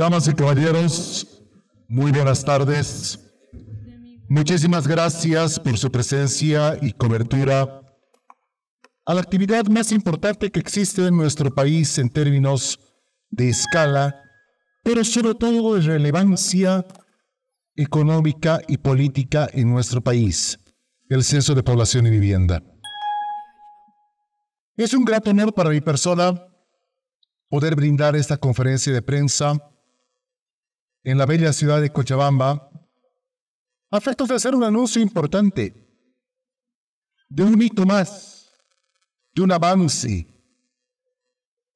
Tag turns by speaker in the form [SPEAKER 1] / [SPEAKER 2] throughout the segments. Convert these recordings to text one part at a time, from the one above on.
[SPEAKER 1] Damas y caballeros, muy buenas tardes. Muchísimas gracias por su presencia y cobertura a la actividad más importante que existe en nuestro país en términos de escala, pero sobre todo de relevancia económica y política en nuestro país, el Censo de Población y Vivienda. Es un gran honor para mi persona poder brindar esta conferencia de prensa en la bella ciudad de Cochabamba, a de hacer un anuncio importante, de un hito más, de un avance,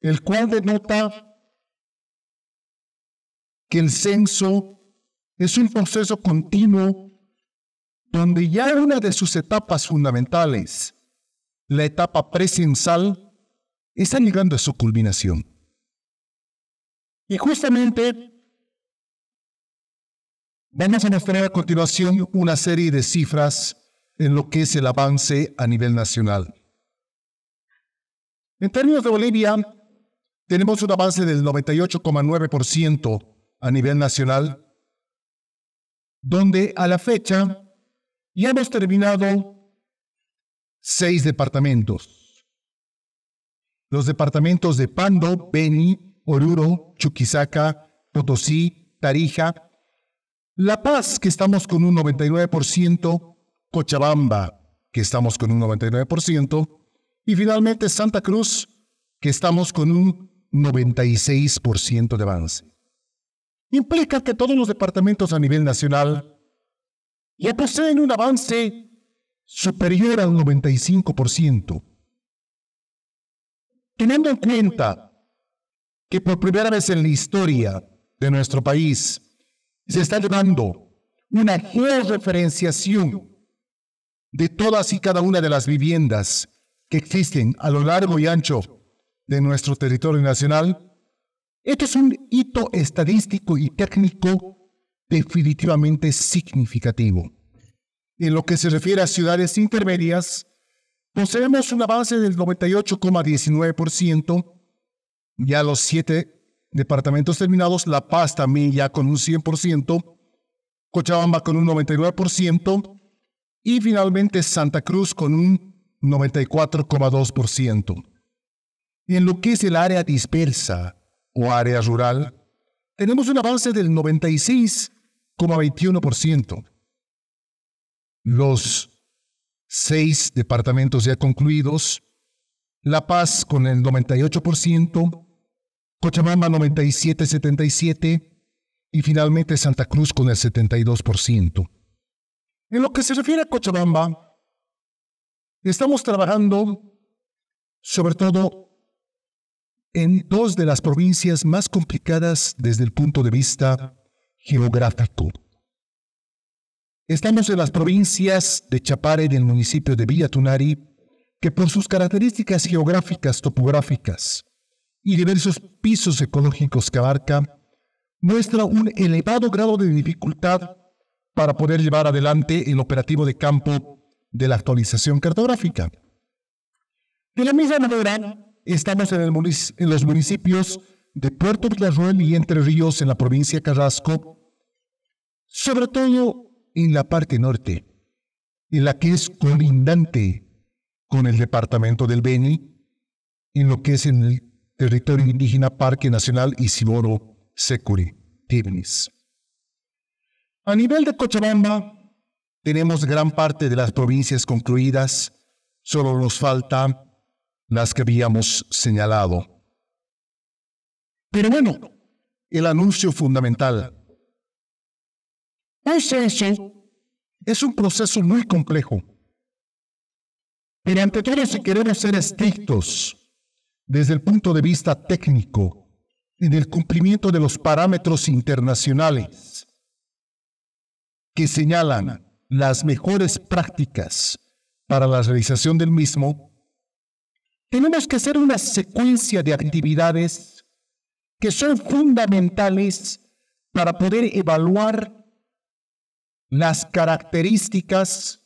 [SPEAKER 1] el cual denota que el censo es un proceso continuo donde ya una de sus etapas fundamentales, la etapa presencial, está llegando a su culminación. Y justamente Vamos a mostrar a continuación una serie de cifras en lo que es el avance a nivel nacional. En términos de Bolivia, tenemos un avance del 98,9% a nivel nacional, donde a la fecha ya hemos terminado seis departamentos. Los departamentos de Pando, Beni, Oruro, Chuquisaca, Potosí, Tarija, la Paz, que estamos con un 99%, Cochabamba, que estamos con un 99%, y finalmente Santa Cruz, que estamos con un 96% de avance. Implica que todos los departamentos a nivel nacional ya poseen un avance superior al 95%. Teniendo en cuenta que por primera vez en la historia de nuestro país, se está llevando una georreferenciación de todas y cada una de las viviendas que existen a lo largo y ancho de nuestro territorio nacional, esto es un hito estadístico y técnico definitivamente significativo. En lo que se refiere a ciudades intermedias, poseemos un avance del 98,19% ya los 7 departamentos terminados, La Paz también ya con un 100%, Cochabamba con un 99% y finalmente Santa Cruz con un 94,2%. En lo que es el área dispersa o área rural, tenemos un avance del 96,21%. Los seis departamentos ya concluidos, La Paz con el 98%, Cochabamba 97, 77 y finalmente Santa Cruz con el 72%. En lo que se refiere a Cochabamba, estamos trabajando sobre todo en dos de las provincias más complicadas desde el punto de vista geográfico. Estamos en las provincias de Chapare en el municipio de Villa Tunari, que por sus características geográficas topográficas y diversos pisos ecológicos que abarca, muestra un elevado grado de dificultad para poder llevar adelante el operativo de campo de la actualización cartográfica. De la misma manera, estamos en, los municipios de Puerto Villarroel y Entre Ríos en la provincia Carrasco, sobre todo en la parte norte, en la que es colindante con el departamento del Beni, en lo que es en el territorio indígena Parque Nacional Isidoro Securi, Tibnis. A nivel de Cochabamba, tenemos gran parte de las provincias concluidas, solo nos falta las que habíamos señalado. Pero bueno, el anuncio fundamental. Un Es un proceso muy complejo. Pero ante todo, si queremos ser estrictos, desde el punto de vista técnico en el cumplimiento de los parámetros internacionales que señalan las mejores prácticas para la realización del mismo, tenemos que hacer una secuencia de actividades que son fundamentales para poder evaluar las características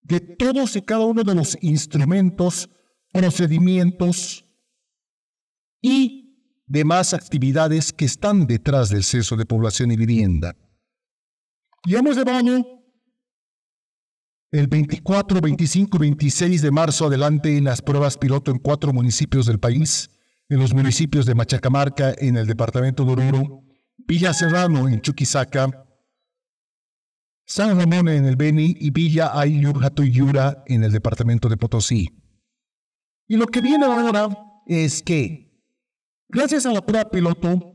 [SPEAKER 1] de todos y cada uno de los instrumentos, procedimientos, y demás actividades que están detrás del censo de población y vivienda. Llevamos de baño el 24, 25 26 de marzo adelante en las pruebas piloto en cuatro municipios del país, en los municipios de Machacamarca en el departamento de Oruro, Villa Serrano en Chuquisaca, San Ramón en el Beni y Villa Yura en el departamento de Potosí. Y lo que viene ahora es que Gracias a la prueba piloto,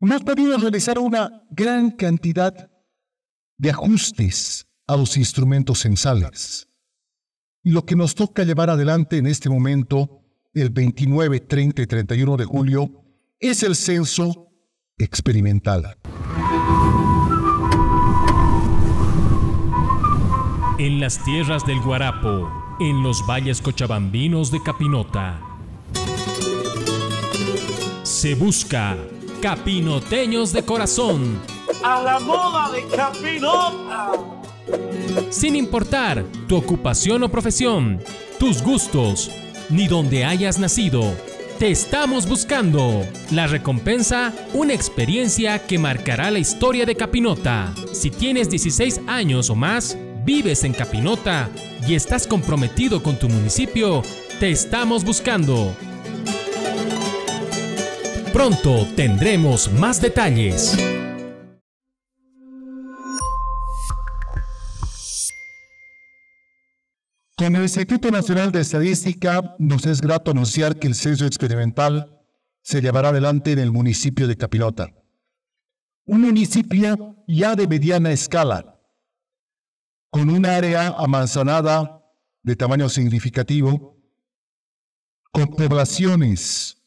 [SPEAKER 1] hemos podido realizar una gran cantidad de ajustes a los instrumentos sensales. Y lo que nos toca llevar adelante en este momento, el 29, 30 y 31 de julio, es el censo experimental. En las tierras del Guarapo, en los valles cochabambinos de Capinota, se busca Capinoteños de corazón. A la moda de Capinota. Sin importar tu ocupación o profesión, tus gustos, ni donde hayas nacido. Te estamos buscando. La recompensa, una experiencia que marcará la historia de Capinota. Si tienes 16 años o más, vives en Capinota y estás comprometido con tu municipio, te estamos buscando. Pronto tendremos más detalles. Con el Instituto Nacional de Estadística nos es grato anunciar que el censo experimental se llevará adelante en el municipio de Capilota. Un municipio ya de mediana escala, con un área amanzanada de tamaño significativo, con poblaciones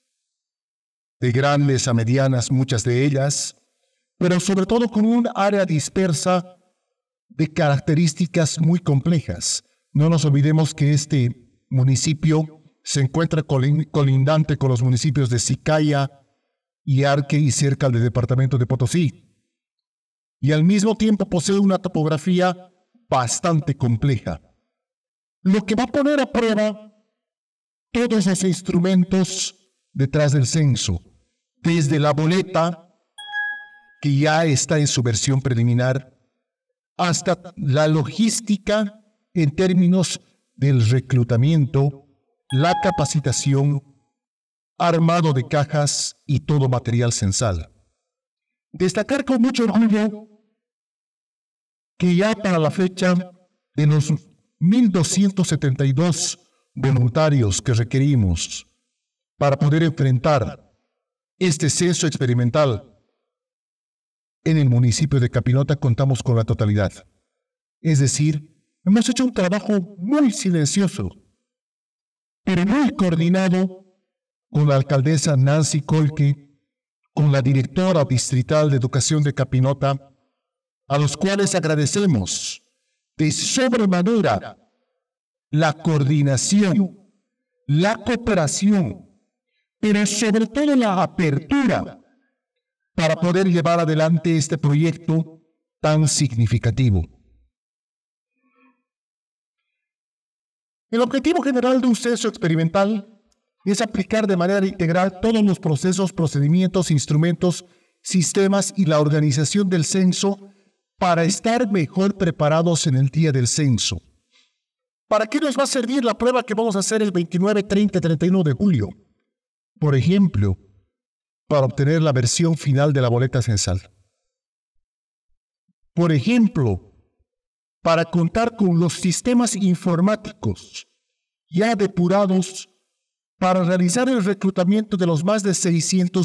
[SPEAKER 1] de grandes a medianas, muchas de ellas, pero sobre todo con un área dispersa de características muy complejas. No nos olvidemos que este municipio se encuentra colindante con los municipios de Sicaya y Arque y cerca del departamento de Potosí. Y al mismo tiempo posee una topografía bastante compleja. Lo que va a poner a prueba todos esos instrumentos detrás del censo, desde la boleta, que ya está en su versión preliminar, hasta la logística en términos del reclutamiento, la capacitación, armado de cajas y todo material censal. Destacar con mucho orgullo que ya para la fecha de los 1.272 voluntarios que requerimos para poder enfrentar este censo experimental. En el municipio de Capinota contamos con la totalidad. Es decir, hemos hecho un trabajo muy silencioso, pero muy coordinado con la alcaldesa Nancy Colque, con la directora distrital de educación de Capinota, a los cuales agradecemos de sobremanera la coordinación, la cooperación pero sobre todo la apertura para poder llevar adelante este proyecto tan significativo. El objetivo general de un censo experimental es aplicar de manera integral todos los procesos, procedimientos, instrumentos, sistemas y la organización del censo para estar mejor preparados en el día del censo. ¿Para qué nos va a servir la prueba que vamos a hacer el 29, 30 31 de julio? por ejemplo, para obtener la versión final de la boleta censal. Por ejemplo, para contar con los sistemas informáticos ya depurados para realizar el reclutamiento de los más de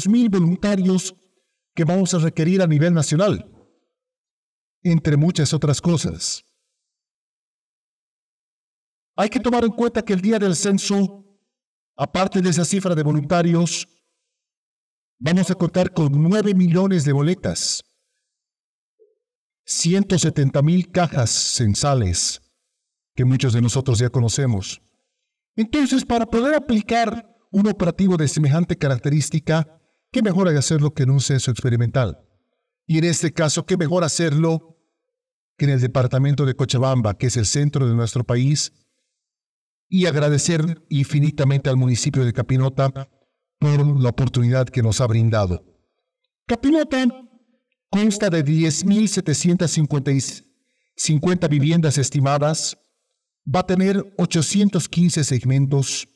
[SPEAKER 1] mil voluntarios que vamos a requerir a nivel nacional, entre muchas otras cosas. Hay que tomar en cuenta que el día del censo Aparte de esa cifra de voluntarios, vamos a contar con 9 millones de boletas, 170 mil cajas censales, que muchos de nosotros ya conocemos. Entonces, para poder aplicar un operativo de semejante característica, ¿qué mejor hay hacerlo que en un censo experimental? Y en este caso, ¿qué mejor hacerlo que en el departamento de Cochabamba, que es el centro de nuestro país, y agradecer infinitamente al municipio de Capinota por la oportunidad que nos ha brindado. Capinota consta de 10.750 viviendas estimadas, va a tener 815 segmentos,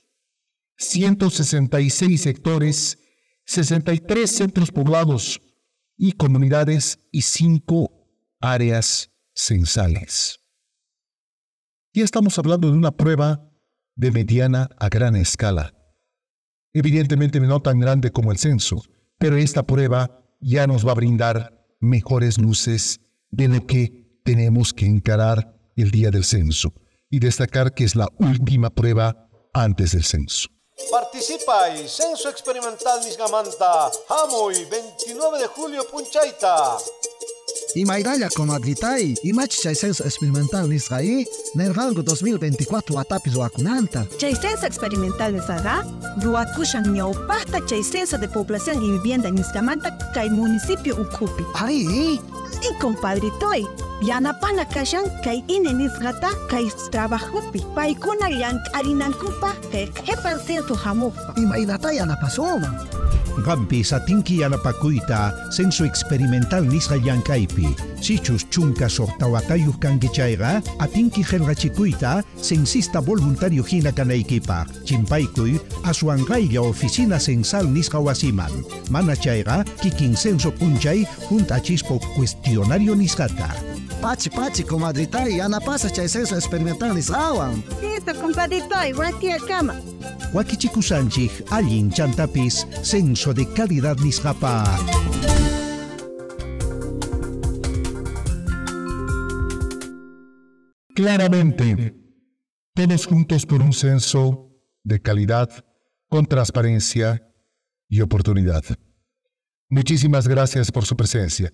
[SPEAKER 1] 166 sectores, 63 centros poblados y comunidades y 5 áreas censales. Ya estamos hablando de una prueba de mediana a gran escala. Evidentemente no tan grande como el censo, pero esta prueba ya nos va a brindar mejores luces de lo que tenemos que encarar el día del censo y destacar que es la última prueba antes del censo. Participa y Censo Experimental Nisgamanta, Hamoy, 29 de julio, Punchaita y Maidalla con Advitai y Machi de Experimental Nisraí en rango 2024 atapis Wakunanta. Censo Experimental Nisraga, Ruakushan Ñaupasta Censo de Población y Vivienda Niskamanta Kai Municipio Ukupi. ¡Ay! ¿eh? Y compadritoy, yanapana kashan kay ine nisgata kay trabajupi. Paikuna yank arinankupa, jepa el centro jamupa. Y Maidata yanapasoma. Rampis satinki anapakuita senso experimental nisra yankaipi. Sichus chunka sortawatayu kangichaiga atinki genrachikuita sensista voluntario hina kanaikipa. Chimpaikuy ya oficina sensal nisra wasiman. chaira, kikin senso punchai junta chispo cuestionario nisrata. Pachi pachi comadritay anapasachai, senso experimental nisrawan. Listo watia kama huaquichicusanchik allin chantapis censo de calidad nisjapa. Claramente, todos juntos por un censo de calidad, con transparencia y oportunidad. Muchísimas gracias por su presencia.